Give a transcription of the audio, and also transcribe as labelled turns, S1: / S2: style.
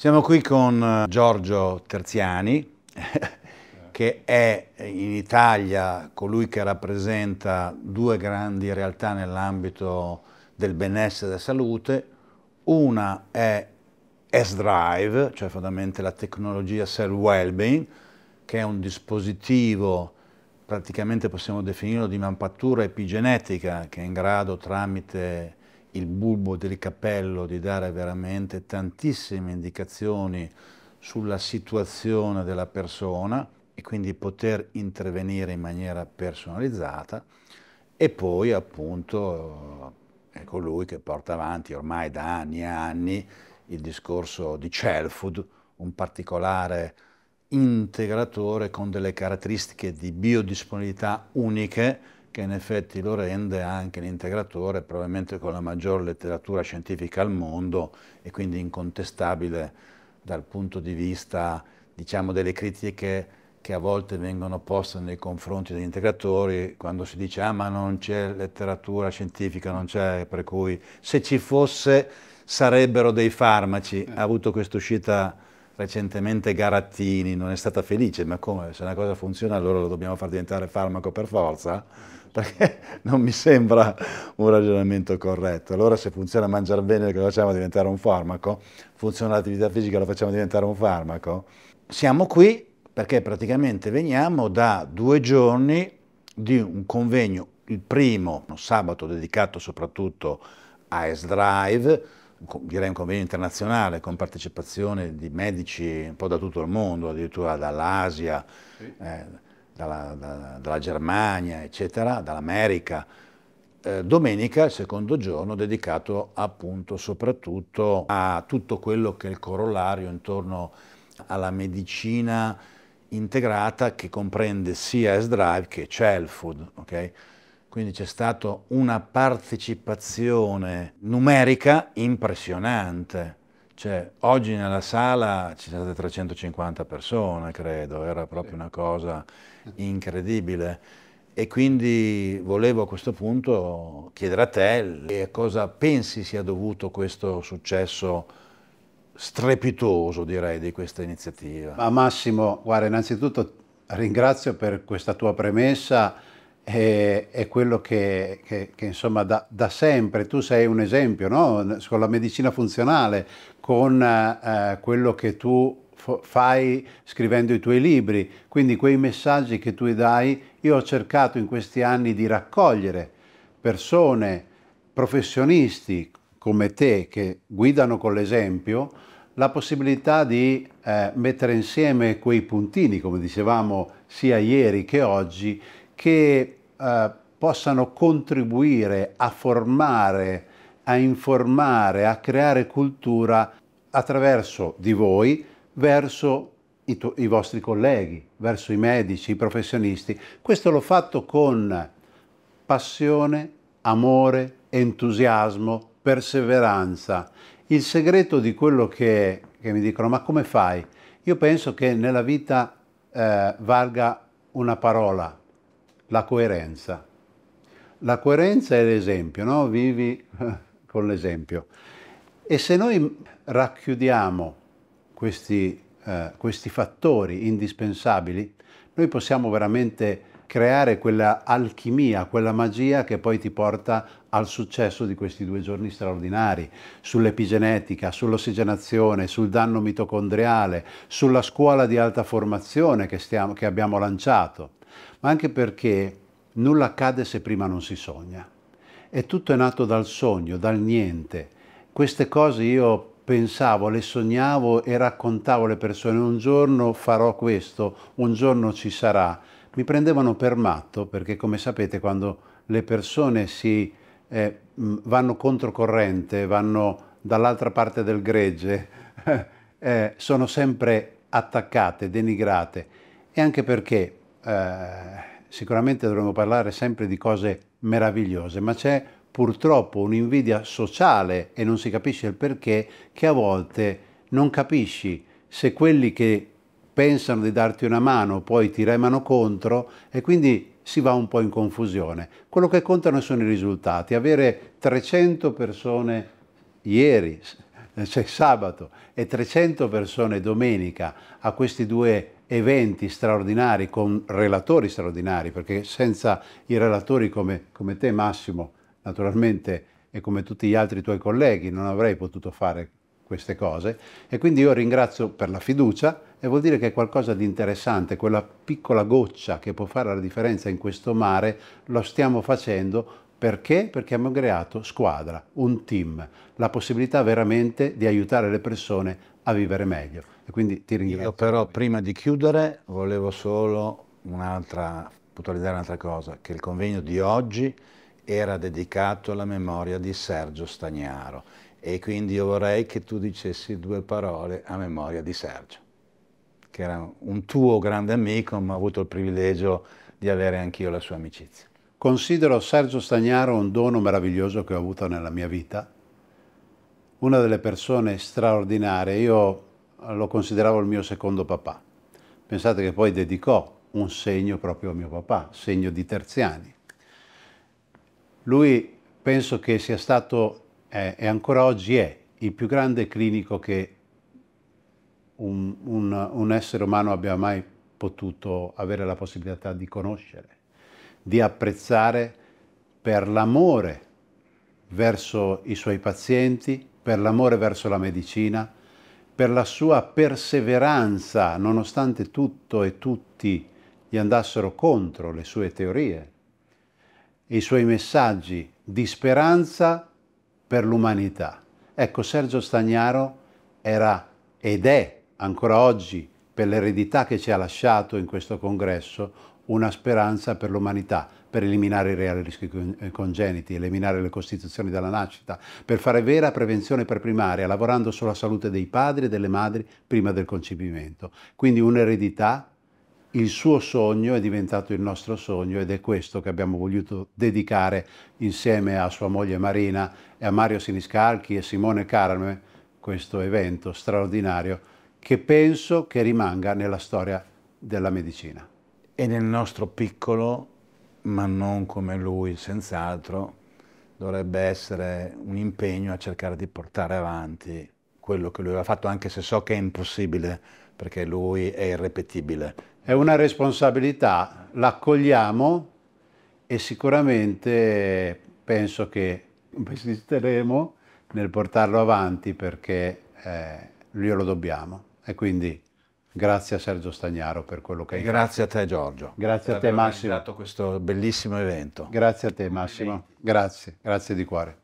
S1: Siamo qui con eh, Giorgio Terziani, che è in Italia colui che rappresenta due grandi realtà nell'ambito del benessere e della salute. Una è S-Drive, cioè fondamentalmente la tecnologia self-wellbeing, che è un dispositivo praticamente possiamo definirlo di mappatura epigenetica che è in grado tramite il bulbo del cappello di dare veramente tantissime indicazioni sulla situazione della persona e quindi poter intervenire in maniera personalizzata e poi appunto è colui che porta avanti ormai da anni e anni il discorso di Chelfood, un particolare integratore con delle caratteristiche di biodisponibilità uniche che in effetti lo rende anche l'integratore probabilmente con la maggior letteratura scientifica al mondo e quindi incontestabile dal punto di vista diciamo, delle critiche che a volte vengono poste nei confronti degli integratori quando si dice ah ma non c'è letteratura scientifica, non c'è, per cui se ci fosse sarebbero dei farmaci, ha avuto questa uscita recentemente Garattini non è stata felice, ma come? Se una cosa funziona allora lo dobbiamo far diventare farmaco per forza? Perché non mi sembra un ragionamento corretto. Allora se funziona mangiare bene lo facciamo diventare un farmaco, funziona l'attività fisica lo facciamo diventare un farmaco. Siamo qui perché praticamente veniamo da due giorni di un convegno, il primo, sabato dedicato soprattutto a S-Drive, direi un convegno internazionale con partecipazione di medici un po' da tutto il mondo, addirittura dall'Asia, sì. eh, dalla, da, dalla, Germania, eccetera, dall'America. Eh, domenica, il secondo giorno, dedicato appunto soprattutto a tutto quello che è il corollario intorno alla medicina integrata che comprende sia S-Drive che Cell Food, okay? quindi c'è stata una partecipazione numerica impressionante. Cioè, oggi nella sala ci sono state 350 persone, credo, era proprio una cosa incredibile. E quindi volevo a questo punto chiedere a
S2: te a cosa pensi sia dovuto questo successo strepitoso, direi, di questa iniziativa. Ma Massimo, guarda, innanzitutto ringrazio per questa tua premessa è, è quello che, che, che insomma da, da, sempre, tu sei un esempio, no? con la medicina funzionale, con eh, quello che tu fai scrivendo i tuoi libri, quindi quei messaggi che tu dai, io ho cercato in questi anni di raccogliere persone, professionisti come te che guidano con l'esempio, la possibilità di eh, mettere insieme quei puntini, come dicevamo sia ieri che oggi, che eh, possano contribuire a formare, a informare, a creare cultura attraverso di voi verso i, i vostri colleghi, verso i medici, i professionisti. Questo l'ho fatto con passione, amore, entusiasmo, perseveranza. Il segreto di quello che, che, mi dicono, ma come fai? Io penso che nella vita eh, valga una parola, la coerenza. La coerenza è l'esempio, no? vivi con l'esempio. E se noi racchiudiamo questi, eh, questi fattori indispensabili, noi possiamo veramente creare quella alchimia, quella magia che poi ti porta al successo di questi due giorni straordinari, sull'epigenetica, sull'ossigenazione, sul danno mitocondriale, sulla scuola di alta formazione che, stiamo, che abbiamo lanciato ma anche perché nulla accade se prima non si sogna. E tutto è nato dal sogno, dal niente. Queste cose io pensavo, le sognavo e raccontavo alle persone un giorno farò questo, un giorno ci sarà. Mi prendevano per matto perché come sapete quando le persone si eh, vanno controcorrente, vanno dall'altra parte del gregge, eh, sono sempre attaccate, denigrate e anche perché eh, sicuramente dovremmo parlare sempre di cose meravigliose, ma c'è purtroppo un'invidia sociale e non si capisce il perché che a volte non capisci se quelli che pensano di darti una mano poi ti remano contro e quindi si va un po' in confusione. Quello che contano sono i risultati, avere 300 persone ieri, cioè sabato, e 300 persone domenica a questi due eventi straordinari con relatori straordinari, perché senza i relatori come, come te Massimo, naturalmente, e come tutti gli altri tuoi colleghi, non avrei potuto fare queste cose e quindi io ringrazio per la fiducia e vuol dire che è qualcosa di interessante, quella piccola goccia che può fare la differenza in questo mare lo stiamo facendo perché? Perché abbiamo creato squadra, un team, la possibilità veramente di aiutare le persone a vivere meglio. E quindi ti ringrazio. Io però prima di chiudere volevo solo un'altra,
S1: puntualizzare un'altra cosa, che il convegno di oggi era dedicato alla memoria di Sergio Stagnaro e quindi io vorrei che tu dicessi due parole a
S2: memoria di Sergio, che era un tuo grande amico, ma ho avuto il privilegio di avere anch'io la sua amicizia. Considero Sergio Stagnaro un dono meraviglioso che ho avuto nella mia vita, una delle persone straordinarie. Io eh, lo consideravo il mio secondo papà. Pensate che poi dedicò un segno proprio a mio papà, segno di Terziani. Lui penso che sia stato eh, e ancora oggi è il più grande clinico che un, un, un essere umano abbia mai potuto avere la possibilità di conoscere di apprezzare per l'amore verso i suoi pazienti, per l'amore verso la medicina, per la sua perseveranza, nonostante tutto e tutti gli andassero contro le sue teorie, i suoi messaggi di speranza per l'umanità. Ecco, Sergio Stagnaro era ed è ancora oggi, per l'eredità che ci ha lasciato in questo congresso, una speranza per l'umanità, per eliminare i reali rischi eh, congeniti, eliminare le costituzioni dalla nascita, per fare vera prevenzione per primaria, lavorando sulla salute dei padri e delle madri prima del concepimento. Quindi un'eredità il suo sogno è diventato il nostro sogno ed è questo che abbiamo voluto dedicare insieme a sua moglie Marina e a Mario Siniscalchi e Simone Carme questo evento straordinario che penso che rimanga nella storia della medicina e nel nostro piccolo, ma non come lui, senz'altro, dovrebbe
S1: essere un impegno a cercare di portare avanti quello che lui ha fatto, anche se so che è
S2: impossibile, perché lui è irrepetibile. È una responsabilità, l'accogliamo e sicuramente penso che persisteremo nel portarlo avanti perché eh, glielo dobbiamo. E quindi Grazie a Sergio Stagnaro per quello che hai fatto. Grazie a te Giorgio. Grazie a te Massimo. Grazie a te Massimo. Grazie, grazie di cuore.